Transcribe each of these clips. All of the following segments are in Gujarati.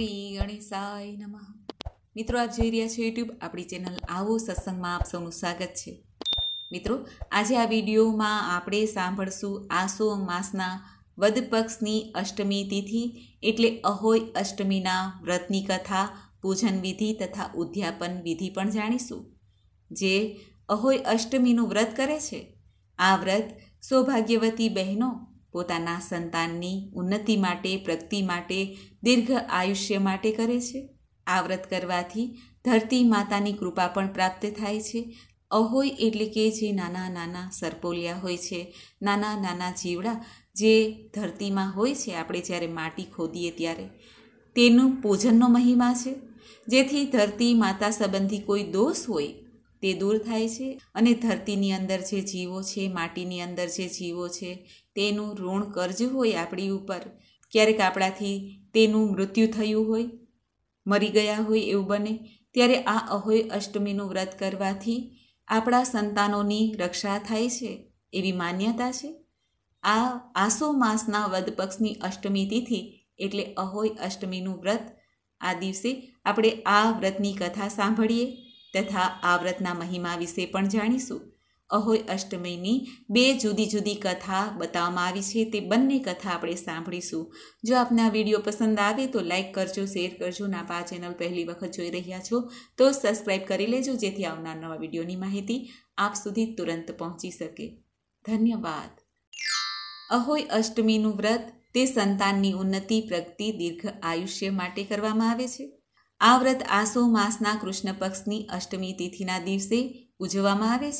શ્રી ગણેશાય નમઃ મિત્રો આપ જોઈ રહ્યા છો યુટ્યુબ આપણી ચેનલ આવો સત્સંગમાં આપ સૌનું સ્વાગત છે મિત્રો આજે આ વિડીયોમાં આપણે સાંભળશું આસો માસના વદ પક્ષની અષ્ટમી તિથિ એટલે અહોય અષ્ટમીના વ્રતની કથા પૂજન વિધિ તથા ઉદ્યાપન વિધિ પણ જાણીશું જે અહોય અષ્ટમીનું વ્રત કરે છે આ વ્રત સૌભાગ્યવતી બહેનો પોતાના સંતાનની ઉન્નતિ માટે પ્રગતિ માટે દીર્ઘ આયુષ્ય માટે કરે છે આ વ્રત કરવાથી ધરતી માતાની કૃપા પણ પ્રાપ્ત થાય છે અહોય એટલે કે જે નાના નાના સરપોલિયા હોય છે નાના નાના જીવડા જે ધરતીમાં હોય છે આપણે જ્યારે માટી ખોદીએ ત્યારે તેનું પૂજનનો મહિમા છે જેથી ધરતી માતા સંબંધી કોઈ દોષ હોય તે દૂર થાય છે અને ધરતીની અંદર જે જીવો છે માટીની અંદર જે જીવો છે તેનું ઋણ કરજ હોય આપણી ઉપર ક્યારેક આપણાથી તેનું મૃત્યુ થયું હોય મરી ગયા હોય એવું બને ત્યારે આ અહોય અષ્ટમીનું વ્રત કરવાથી આપણા સંતાનોની રક્ષા થાય છે એવી માન્યતા છે આ આસો માસના વદ પક્ષની અષ્ટમી તિથિ એટલે અહોય અષ્ટમીનું વ્રત આ દિવસે આપણે આ વ્રતની કથા સાંભળીએ તથા આ વ્રતના મહિમા વિશે પણ જાણીશું અહોય અષ્ટમીની બે જુદી જુદી કથા બતાવવામાં આવી છે તે બંને કથા આપણે સાંભળીશું જો આપને આ વિડીયો પસંદ આવે તો લાઇક કરજો શેર કરજો અને આપ આ ચેનલ પહેલી વખત જોઈ રહ્યા છો તો સબસ્ક્રાઈબ કરી લેજો જેથી આવનાર નવા વિડીયોની માહિતી આપ સુધી તુરંત પહોંચી શકે ધન્યવાદ અહોય અષ્ટમીનું વ્રત તે સંતાનની ઉન્નતિ પ્રગતિ દીર્ઘ આયુષ્ય માટે કરવામાં આવે છે આ વ્રત આસો માસના કૃષ્ણ પક્ષની અષ્ટમી તિથિના દિવસે ઉજવવામાં આવે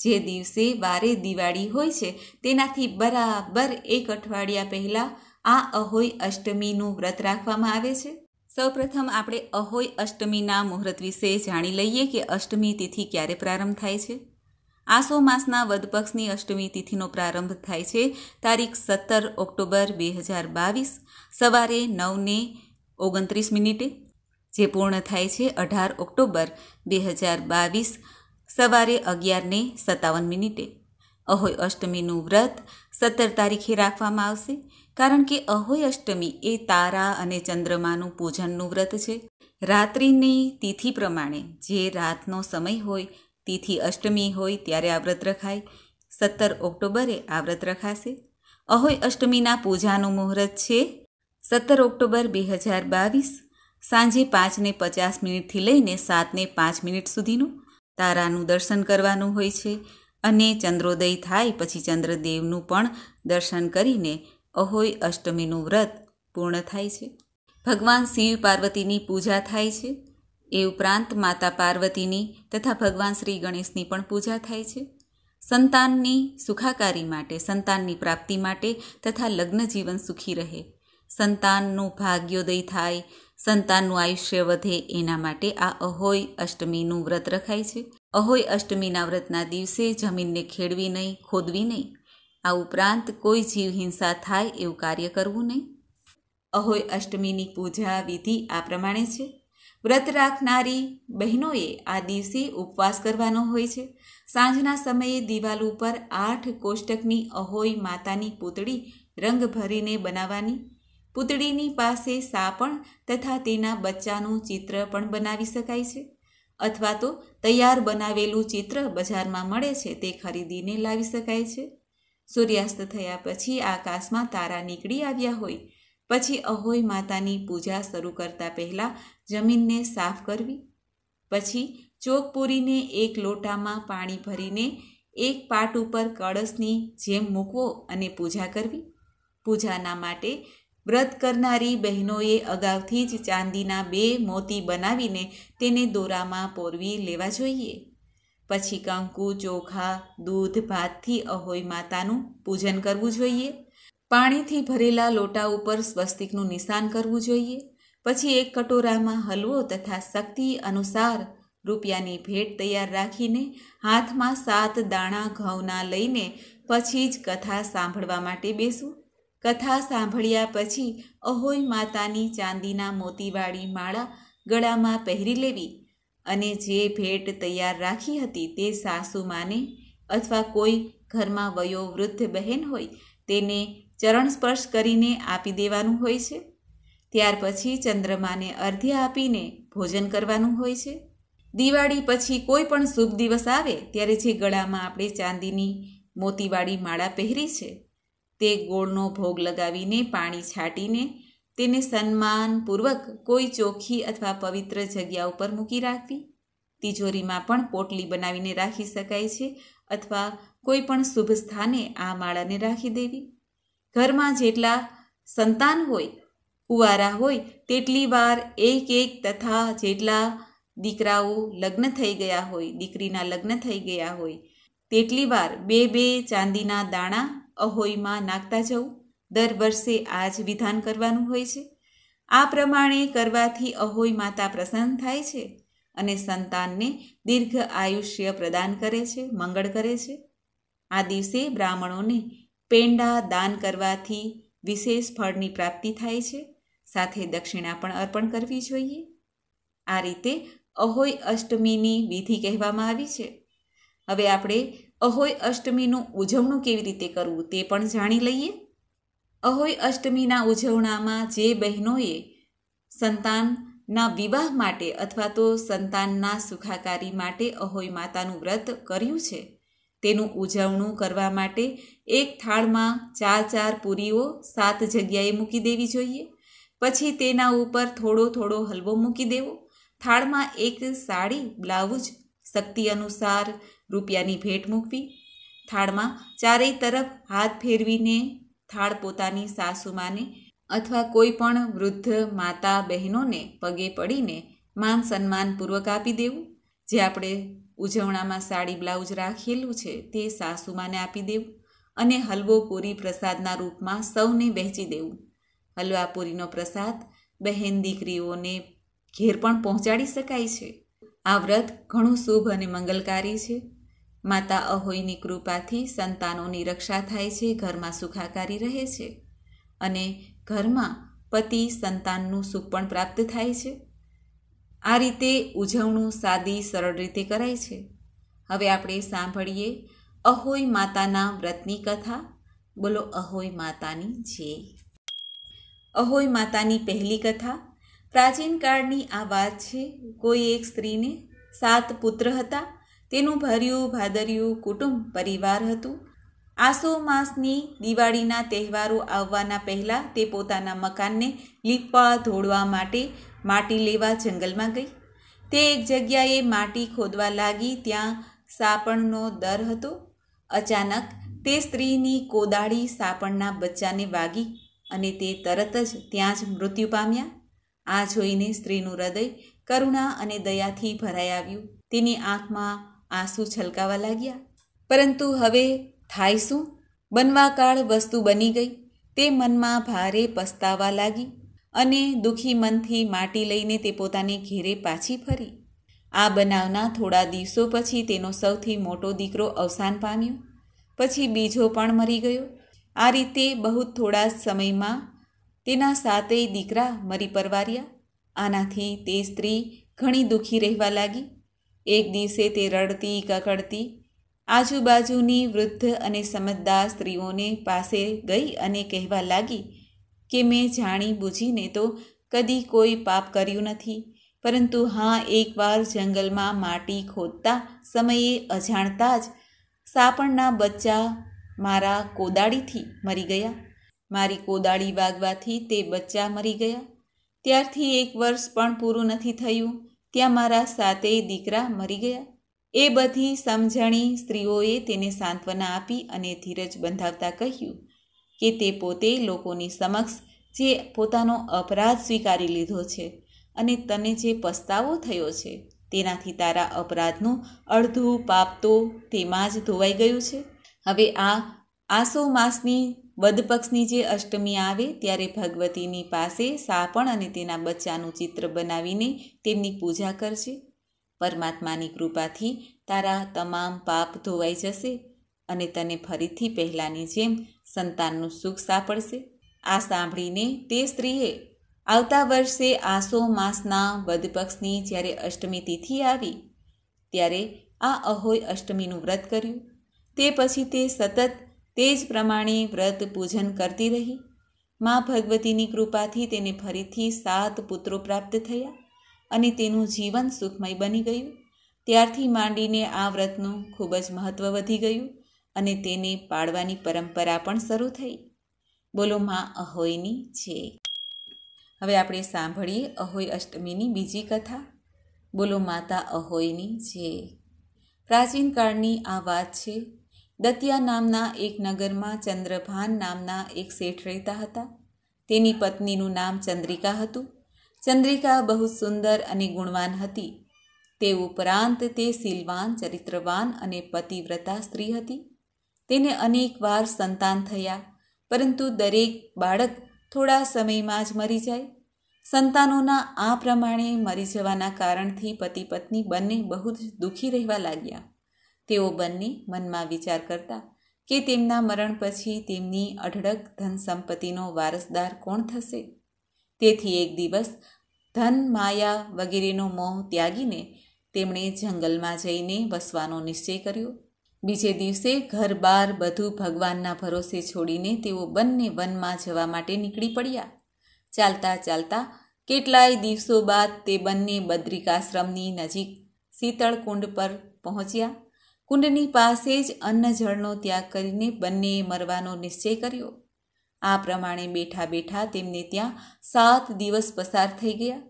છે જે દિવસે વારે દિવાળી હોય છે તેનાથી બરાબર એક અઠવાડિયા પહેલાં આ અહોય અષ્ટમીનું વ્રત રાખવામાં આવે છે સૌપ્રથમ આપણે અહોય અષ્ટમીના મુહૂર્ત વિશે જાણી લઈએ કે અષ્ટમી તિથિ ક્યારે પ્રારંભ થાય છે આસો માસના વધપક્ષની અષ્ટમી તિથિનો પ્રારંભ થાય છે તારીખ સત્તર ઓક્ટોબર બે હજાર બાવીસ સવારે નવને ઓગણત્રીસ મિનિટે જે પૂર્ણ થાય છે અઢાર ઓક્ટોબર બે હજાર બાવીસ સવારે અગિયારને સત્તાવન મિનિટે અહોય અષ્ટમીનું વ્રત સત્તર તારીખે રાખવામાં આવશે કારણ કે અહોય અષ્ટમી એ તારા અને ચંદ્રમાનું પૂજનનું વ્રત છે રાત્રિની તિથિ પ્રમાણે જે રાતનો સમય હોય તિથિ અષ્ટમી હોય ત્યારે આ વ્રત રખાય સત્તર ઓક્ટોબરે આ વ્રત રખાશે અહોય અષ્ટમીના પૂજાનું મુહૂર્ત છે સત્તર ઓક્ટોબર બે હજાર બાવીસ સાંજે પાંચને પચાસ મિનિટથી લઈને સાતને પાંચ મિનિટ સુધીનું તારાનું દર્શન કરવાનું હોય છે અને ચંદ્રોદય થાય પછી ચંદ્રદેવનું પણ દર્શન કરીને અહોય અષ્ટમીનું વ્રત પૂર્ણ થાય છે ભગવાન શિવ પાર્વતીની પૂજા થાય છે એ ઉપરાંત માતા પાર્વતીની તથા ભગવાન શ્રી ગણેશની પણ પૂજા થાય છે સંતાનની સુખાકારી માટે સંતાનની પ્રાપ્તિ માટે તથા લગ્ન જીવન સુખી રહે સંતાનનું ભાગ્યોદય થાય સંતાનનું આયુષ્ય વધે એના માટે આ અહોય અષ્ટમીનું વ્રત રખાય છે અહોય અષ્ટમીના વ્રતના દિવસે જમીનને ખેડવી નહીં ખોદવી નહીં આ ઉપરાંત કોઈ જીવ હિંસા થાય એવું કાર્ય કરવું નહીં અહોય અષ્ટમીની પૂજા વિધિ આ પ્રમાણે છે વ્રત રાખનારી બહેનોએ આ દિવસે ઉપવાસ કરવાનો હોય છે સાંજના સમયે દિવાલ ઉપર આઠ કોષ્ટકની અહોય માતાની પૂતળી રંગ ભરીને બનાવવાની પૂતળીની પાસે સાપણ તથા તેના બચ્ચાનું ચિત્ર પણ બનાવી શકાય છે અથવા તો તૈયાર બનાવેલું ચિત્ર બજારમાં મળે છે તે ખરીદીને લાવી શકાય છે સૂર્યાસ્ત થયા પછી આકાશમાં તારા નીકળી આવ્યા હોય પછી અહોય માતાની પૂજા શરૂ કરતા પહેલાં જમીનને સાફ કરવી પછી ચોક પૂરીને એક લોટામાં પાણી ભરીને એક પાટ ઉપર કળશની જેમ મૂકવો અને પૂજા કરવી પૂજાના માટે વ્રત કરનારી બહેનોએ અગાઉથી જ ચાંદીના બે મોતી બનાવીને તેને દોરામાં પોરવી લેવા જોઈએ પછી કંકુ ચોખા દૂધ ભાતથી અહોઈ માતાનું પૂજન કરવું જોઈએ પાણીથી ભરેલા લોટા ઉપર સ્વસ્તિકનું નિશાન કરવું જોઈએ પછી એક કટોરામાં હલવો તથા શક્તિ અનુસાર રૂપિયાની ભેટ તૈયાર રાખીને હાથમાં સાત દાણા ઘઉંના લઈને પછી જ કથા સાંભળવા માટે બેસવું કથા સાંભળ્યા પછી અહોય માતાની ચાંદીના મોતીવાળી માળા ગળામાં પહેરી લેવી અને જે ભેટ તૈયાર રાખી હતી તે સાસુમાને અથવા કોઈ ઘરમાં વયોવૃદ્ધ બહેન હોય તેને ચરણ સ્પર્શ કરીને આપી દેવાનું હોય છે ત્યાર પછી ચંદ્રમાને અર્ધ્ય આપીને ભોજન કરવાનું હોય છે દિવાળી પછી કોઈ પણ શુભ દિવસ આવે ત્યારે જે ગળામાં આપણે ચાંદીની મોતીવાળી માળા પહેરી છે તે ગોળનો ભોગ લગાવીને પાણી છાંટીને તેને સન્માનપૂર્વક કોઈ ચોખ્ખી અથવા પવિત્ર જગ્યા ઉપર મૂકી રાખવી તિજોરીમાં પણ પોટલી બનાવીને રાખી શકાય છે અથવા કોઈ પણ શુભ સ્થાને આ માળાને રાખી દેવી ઘરમાં જેટલા સંતાન હોય કુંવારા હોય તેટલી વાર એક એક તથા જેટલા દીકરાઓ લગ્ન થઈ ગયા હોય દીકરીના લગ્ન થઈ ગયા હોય તેટલી વાર બે બે ચાંદીના દાણા અહોઈમાં નાખતા જવું દર વર્ષે આ જ વિધાન કરવાનું હોય છે આ પ્રમાણે કરવાથી અહોઈ માતા પ્રસન્ન થાય છે અને સંતાનને દીર્ઘ આયુષ્ય પ્રદાન કરે છે મંગળ કરે છે આ દિવસે બ્રાહ્મણોને પેંડા દાન કરવાથી વિશેષ ફળની પ્રાપ્તિ થાય છે સાથે દક્ષિણા પણ અર્પણ કરવી જોઈએ આ રીતે અહોઈ અષ્ટમીની વિધિ કહેવામાં આવી છે હવે આપણે અહોય અષ્ટમીનું ઉજવણું કેવી રીતે કરવું તે પણ જાણી લઈએ અહોય અષ્ટમીના ઉજવણામાં જે બહેનોએ સંતાનના વિવાહ માટે અથવા તો સંતાનના સુખાકારી માટે અહોય માતાનું વ્રત કર્યું છે તેનું ઉજવણું કરવા માટે એક થાળમાં ચાર ચાર પૂરીઓ સાત જગ્યાએ મૂકી દેવી જોઈએ પછી તેના ઉપર થોડો થોડો હલવો મૂકી દેવો થાળમાં એક સાડી બ્લાઉઝ શક્તિ અનુસાર રૂપિયાની ભેટ મૂકવી થાળમાં ચારેય તરફ હાથ ફેરવીને થાળ પોતાની સાસુમાને અથવા કોઈ પણ વૃદ્ધ માતા બહેનોને પગે પડીને માન સન્માનપૂર્વક આપી દેવું જે આપણે ઉજવણામાં સાડી બ્લાઉઝ રાખેલું છે તે સાસુમાને આપી દેવું અને હલવો પૂરી પ્રસાદના રૂપમાં સૌને વહેંચી દેવું હલવા પૂરીનો પ્રસાદ બહેન દીકરીઓને ઘેર પણ પહોંચાડી શકાય છે આ વ્રત ઘણું શુભ અને મંગલકારી છે માતા અહોઈની કૃપાથી સંતાનોની રક્ષા થાય છે ઘરમાં સુખાકારી રહે છે અને ઘરમાં પતિ સંતાનનું સુખ પણ પ્રાપ્ત થાય છે આ રીતે ઉજવણું સાદી સરળ રીતે કરાય છે હવે આપણે સાંભળીએ અહોઈ માતાના વ્રતની કથા બોલો અહોય માતાની જય અહોય માતાની પહેલી કથા પ્રાચીન કાળની આ વાત છે કોઈ એક સ્ત્રીને સાત પુત્ર હતા તેનું ભર્યું ભાદર્યું કુટુંબ પરિવાર હતું આસો માસની દિવાળીના તહેવારો આવવાના પહેલાં તે પોતાના મકાનને લીપવા ધોળવા માટે માટી લેવા જંગલમાં ગઈ તે એક જગ્યાએ માટી ખોદવા લાગી ત્યાં સાપણનો દર હતો અચાનક તે સ્ત્રીની કોદાળી સાપણના બચ્ચાને વાગી અને તે તરત જ ત્યાં જ મૃત્યુ પામ્યા આ જોઈને સ્ત્રીનું હૃદય કરુણા અને દયાથી ભરાઈ આવ્યું તેની આંખમાં આંસુ છલકાવા લાગ્યા પરંતુ હવે થાય શું બનવાકાળ વસ્તુ બની ગઈ તે મનમાં ભારે પસ્તાવા લાગી અને દુઃખી મનથી માટી લઈને તે પોતાને ઘેરે પાછી ફરી આ બનાવના થોડા દિવસો પછી તેનો સૌથી મોટો દીકરો અવસાન પામ્યો પછી બીજો પણ મરી ગયો આ રીતે બહુ થોડા સમયમાં તેના સાતેય દીકરા મરી પરવાર્યા આનાથી તે સ્ત્રી ઘણી દુઃખી રહેવા લાગી એક દિવસે તે રડતી કકડતી આજુબાજુની વૃદ્ધ અને સમજદાર સ્ત્રીઓને પાસે ગઈ અને કહેવા લાગી કે મેં જાણી બૂજીને તો કદી કોઈ પાપ કર્યું નથી પરંતુ હા એકવાર જંગલમાં માટી ખોદતા સમયે અજાણતા જ સાપણના બચ્ચા મારા કોદાળીથી મરી ગયા મારી કોદાળી વાગવાથી તે બચ્ચા મરી ગયા ત્યારથી એક વર્ષ પણ પૂરું નથી થયું ત્યાં મારા સાતેય દીકરા મરી ગયા એ બધી સમજણી સ્ત્રીઓએ તેને સાંત્વના આપી અને ધીરજ બંધાવતા કહ્યું કે તે પોતે લોકોની સમક્ષ જે પોતાનો અપરાધ સ્વીકારી લીધો છે અને તને જે પસ્તાવો થયો છે તેનાથી તારા અપરાધનું અડધું પાપ તો તેમાં જ ધોવાઈ ગયું છે હવે આ આસો માસની વધપક્ષની જે અષ્ટમી આવે ત્યારે ભગવતીની પાસે સાપણ અને તેના બચ્ચાનું ચિત્ર બનાવીને તેમની પૂજા કરશે પરમાત્માની કૃપાથી તારા તમામ પાપ ધોવાઈ જશે અને તને ફરીથી પહેલાંની જેમ સંતાનનું સુખ સાંપડશે આ સાંભળીને તે સ્ત્રીએ આવતા વર્ષે આસો માસના વધપક્ષની જ્યારે અષ્ટમી તિથિ આવી ત્યારે આ અહોય અષ્ટમીનું વ્રત કર્યું તે પછી તે સતત તે જ પ્રમાણે વ્રત પૂજન કરતી રહી મા ભગવતીની કૃપાથી તેને ફરીથી સાત પુત્રો પ્રાપ્ત થયા અને તેનું જીવન સુખમય બની ગયું ત્યારથી માંડીને આ વ્રતનું ખૂબ જ મહત્ત્વ વધી ગયું અને તેને પાળવાની પરંપરા પણ શરૂ થઈ બોલો મા અહોયની છે હવે આપણે સાંભળીએ અહોય અષ્ટમીની બીજી કથા બોલો માતા અહોયની છે પ્રાચીન કાળની આ વાત છે દતિયા નામના એક નગરમાં ચંદ્રભાન નામના એક શેઠ રહેતા હતા તેની પત્નીનું નામ ચંદ્રિકા હતું ચંદ્રિકા બહુ સુંદર અને ગુણવાન હતી તે ઉપરાંત તે શીલવાન ચરિત્રવાન અને પતિવ્રતા સ્ત્રી હતી તેને અનેકવાર સંતાન થયા પરંતુ દરેક બાળક થોડા સમયમાં જ મરી જાય સંતાનોના આ પ્રમાણે મરી જવાના કારણથી પતિ પત્ની બંને બહુ જ દુઃખી રહેવા લાગ્યા તેઓ બંને મનમાં વિચાર કરતા કે તેમના મરણ પછી તેમની અઢળક ધન સંપત્તિનો વારસદાર કોણ થશે તેથી એક દિવસ ધન માયા વગેરેનો મોહ ત્યાગીને તેમણે જંગલમાં જઈને વસવાનો નિશ્ચય કર્યો બીજે દિવસે ઘર બાર બધું ભગવાનના ભરોસે છોડીને તેઓ બંને વનમાં જવા માટે નીકળી પડ્યા ચાલતા ચાલતા કેટલાય દિવસો બાદ તે બંને બદ્રિકાશ્રમની નજીક શીતળકુંડ પર પહોંચ્યા કુંડની પાસે જ અન્ન જળનો ત્યાગ કરીને બંને મરવાનો નિશ્ચય કર્યો આ પ્રમાણે બેઠા બેઠા તેમને ત્યાં સાત દિવસ પસાર થઈ ગયા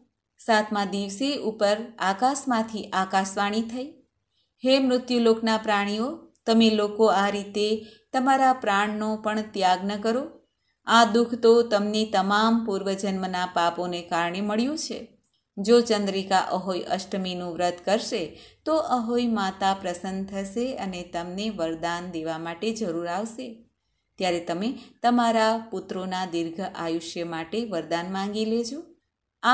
સાતમા દિવસે ઉપર આકાશમાંથી આકાશવાણી થઈ હે મૃત્યુલોકના પ્રાણીઓ તમે લોકો આ રીતે તમારા પ્રાણનો પણ ત્યાગ ન કરો આ દુઃખ તો તમને તમામ પૂર્વજન્મના પાપોને કારણે મળ્યું છે જો ચંદ્રિકા અહોઈ અષ્ટમીનું વ્રત કરશે તો અહોઈ માતા પ્રસન્ન થશે અને તમને વરદાન દેવા માટે જરૂર આવશે ત્યારે તમે તમારા પુત્રોના દીર્ઘ આયુષ્ય માટે વરદાન માંગી લેજો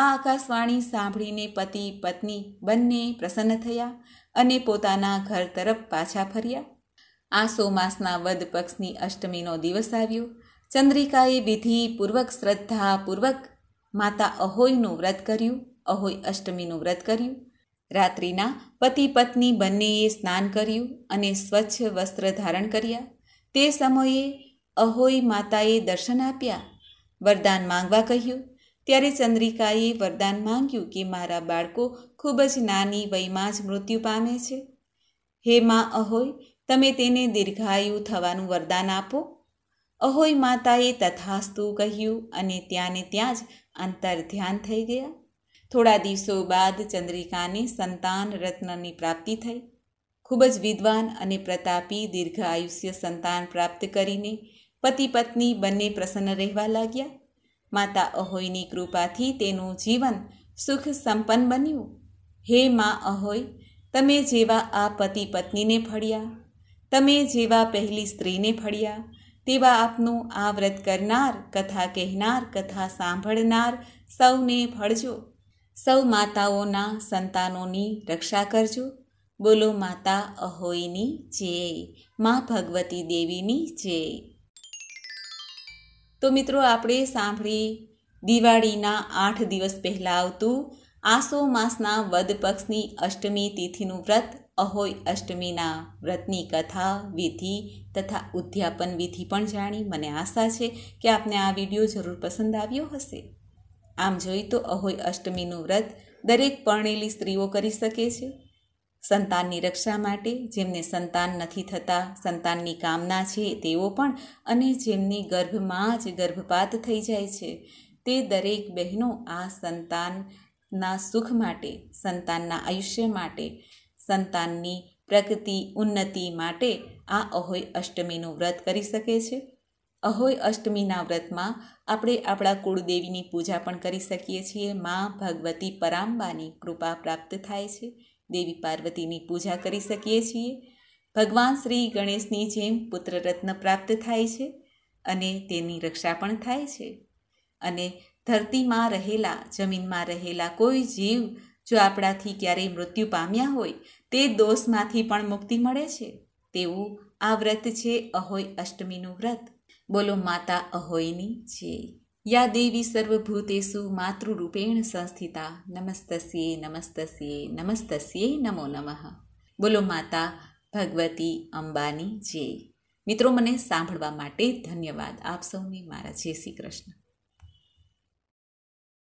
આ આકાશવાણી સાંભળીને પતિ પત્ની બંને પ્રસન્ન થયા અને પોતાના ઘર તરફ પાછા ફર્યા આ સોમાસના વદ પક્ષની અષ્ટમીનો દિવસ આવ્યો ચંદ્રિકાએ વિધિપૂર્વક શ્રદ્ધાપૂર્વક માતા અહોયનું વ્રત કર્યું અહોઈ અષ્ટમીનું વ્રત કર્યું રાત્રિના પતિ પત્ની બંનેએ સ્નાન કર્યું અને સ્વચ્છ વસ્ત્ર ધારણ કર્યા તે સમયે અહોઈ માતાએ દર્શન આપ્યા વરદાન માંગવા કહ્યું ત્યારે ચંદ્રિકાએ વરદાન માંગ્યું કે મારા બાળકો ખૂબ જ નાની વયમાં જ મૃત્યુ પામે છે હે માં અહોય તમે તેને દીર્ઘાયુ થવાનું વરદાન આપો અહોય માતાએ તથાસ્તુ કહ્યું અને ત્યાંને ત્યાં જ અંતર ધ્યાન થઈ ગયા થોડા દિવસો બાદ ચંદ્રિકાને સંતાન રત્નની પ્રાપ્તિ થઈ ખૂબ જ વિદ્વાન અને પ્રતાપી દીર્ઘ આયુષ્ય સંતાન પ્રાપ્ત કરીને પતિ પત્ની બંને પ્રસન્ન રહેવા લાગ્યા માતા અહોયની કૃપાથી તેનું જીવન સુખ સંપન્ન બન્યું હે મા અહોય તમે જેવા આ પતિ પત્નીને ફળ્યા તમે જેવા પહેલી સ્ત્રીને ફળ્યા તેવા આપનું આ વ્રત કરનાર કથા કહેનાર કથા સાંભળનાર સૌને ફળજો સૌ માતાઓના સંતાનોની રક્ષા કરજો બોલો માતા અહોઈની જય મા ભગવતી દેવીની જય તો મિત્રો આપણે સાંભળી દિવાળીના આઠ દિવસ પહેલાં આવતું આસો માસના વદ પક્ષની અષ્ટમી તિથિનું વ્રત અહોય અષ્ટમીના વ્રતની કથા વિધિ તથા ઉદ્યાપન વિધિ પણ જાણી મને આશા છે કે આપને આ વિડીયો જરૂર પસંદ આવ્યો હશે આમ જોઈ તો અહોય અષ્ટમીનું વ્રત દરેક પરણેલી સ્ત્રીઓ કરી શકે છે સંતાનની રક્ષા માટે જેમને સંતાન નથી થતા સંતાનની કામના છે તેઓ પણ અને જેમની ગર્ભમાં જ ગર્ભપાત થઈ જાય છે તે દરેક બહેનો આ સંતાનના સુખ માટે સંતાનના આયુષ્ય માટે સંતાનની પ્રગતિ ઉન્નતિ માટે આ અહોય અષ્ટમીનું વ્રત કરી શકે છે અહોય અષ્ટમીના વ્રતમાં આપણે આપણા કુળદેવીની પૂજા પણ કરી શકીએ છીએ મા ભગવતી પરાંબાની કૃપા પ્રાપ્ત થાય છે દેવી પાર્વતીની પૂજા કરી શકીએ છીએ ભગવાન શ્રી ગણેશની જેમ પુત્ર રત્ન પ્રાપ્ત થાય છે અને તેની રક્ષા પણ થાય છે અને ધરતીમાં રહેલા જમીનમાં રહેલા કોઈ જીવ જો આપણાથી ક્યારેય મૃત્યુ પામ્યા હોય તે દોષમાંથી પણ મુક્તિ મળે છે તેવું આ વ્રત છે અહોય અષ્ટમીનું વ્રત બોલો માતા અહોયની જય યા દેવી સર્વભૂતેષુ માતૃરૂપેણ સંસ્થિતા નમસ્તસ્યે નમસ્તસ્યે નમસ્તસ્યે નમો નમઃ બોલો માતા ભગવતી અંબાની જય મિત્રો મને સાંભળવા માટે ધન્યવાદ આપ સૌને મારા જય શ્રી કૃષ્ણ